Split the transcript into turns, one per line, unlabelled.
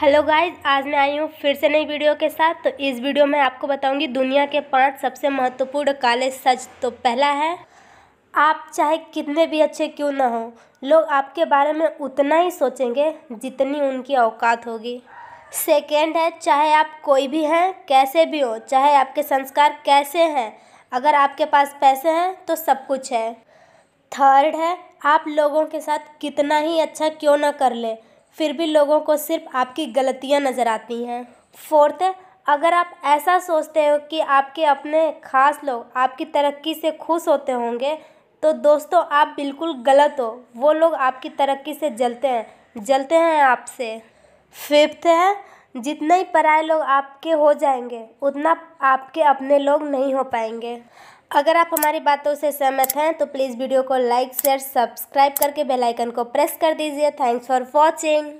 hello guys आज मैं आई हूँ फिर से नई वीडियो के साथ तो इस वीडियो में आपको बताऊंगी दुनिया के पांच सबसे महत्वपूर्ण काले सच तो पहला है आप चाहे कितने भी अच्छे क्यों ना हो लोग आपके बारे में उतना ही सोचेंगे जितनी उनकी औकात होगी सेकेंड है चाहे आप कोई भी हैं कैसे भी हो चाहे आपके संस्कार कैसे हैं अगर आपके पास पैसे हैं तो सब कुछ है थर्ड है आप लोगों के साथ कितना ही अच्छा क्यों ना कर ले फिर भी लोगों को सिर्फ आपकी गलतियाँ नज़र आती हैं फोर्थ अगर आप ऐसा सोचते हो कि आपके अपने ख़ास लोग आपकी तरक्की से खुश होते होंगे तो दोस्तों आप बिल्कुल गलत हो वो लोग आपकी तरक्की से जलते हैं जलते हैं आपसे फिफ्थ है जितने ही पराए लोग आपके हो जाएंगे उतना आपके अपने लोग नहीं हो पाएंगे अगर आप हमारी बातों से सहमत हैं तो प्लीज़ वीडियो को लाइक शेयर सब्सक्राइब करके बेल आइकन को प्रेस कर दीजिए थैंक्स फॉर वॉचिंग